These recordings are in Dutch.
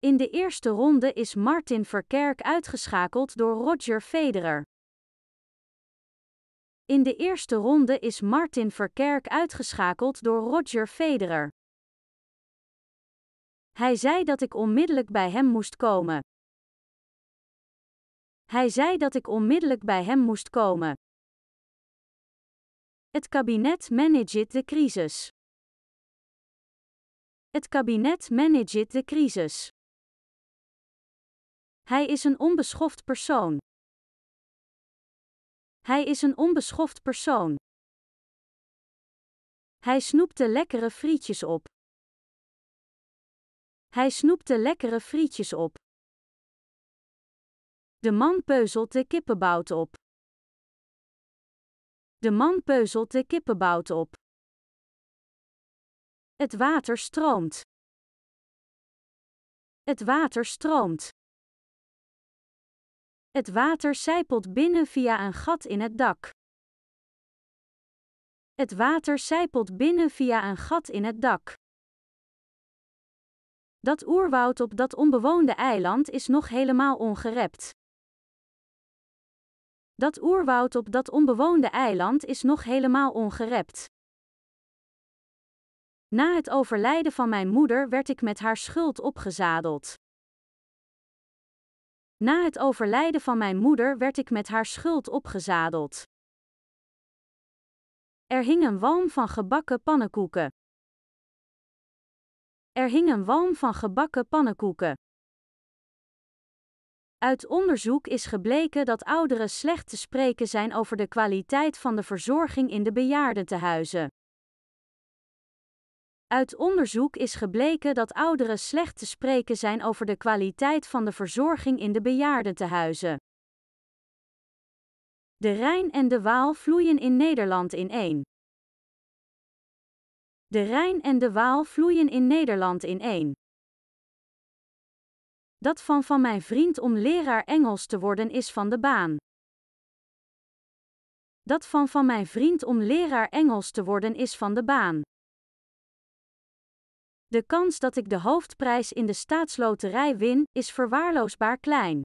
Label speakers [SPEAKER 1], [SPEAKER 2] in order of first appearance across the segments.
[SPEAKER 1] In de eerste ronde is Martin Verkerk uitgeschakeld door Roger Federer. In de eerste ronde is Martin Verkerk uitgeschakeld door Roger Federer. Hij zei dat ik onmiddellijk bij hem moest komen. Hij zei dat ik onmiddellijk bij hem moest komen. Het kabinet manageert de crisis. Het kabinet manageert de crisis. Hij is een onbeschoft persoon. Hij is een onbeschoft persoon. Hij snoepte lekkere frietjes op. Hij snoepte lekkere frietjes op. De man peuzelt de kippenbout op. De man peuzelt de kippenbout op. Het water stroomt. Het water stroomt. Het water zijpelt binnen via een gat in het dak. Het water zijpelt binnen via een gat in het dak. Dat oerwoud op dat onbewoonde eiland is nog helemaal ongerept. Dat oerwoud op dat onbewoonde eiland is nog helemaal ongerept. Na het overlijden van mijn moeder werd ik met haar schuld opgezadeld. Na het overlijden van mijn moeder werd ik met haar schuld opgezadeld. Er hing een walm van gebakken pannenkoeken. Er hing een walm van gebakken pannenkoeken. Uit onderzoek is gebleken dat ouderen slecht te spreken zijn over de kwaliteit van de verzorging in de bejaardentehuizen. Uit onderzoek is gebleken dat ouderen slecht te spreken zijn over de kwaliteit van de verzorging in de bejaardentehuizen. De Rijn en de Waal vloeien in Nederland in één. De Rijn en de Waal vloeien in Nederland in één. Dat van van mijn vriend om leraar Engels te worden is van de baan. Dat van van mijn vriend om leraar Engels te worden is van de baan. De kans dat ik de hoofdprijs in de staatsloterij win, is verwaarloosbaar klein.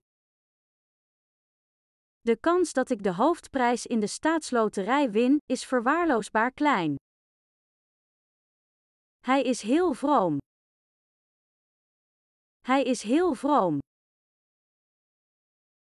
[SPEAKER 1] De kans dat ik de hoofdprijs in de staatsloterij win, is verwaarloosbaar klein. Hij is heel vroom. Hij is heel vroom.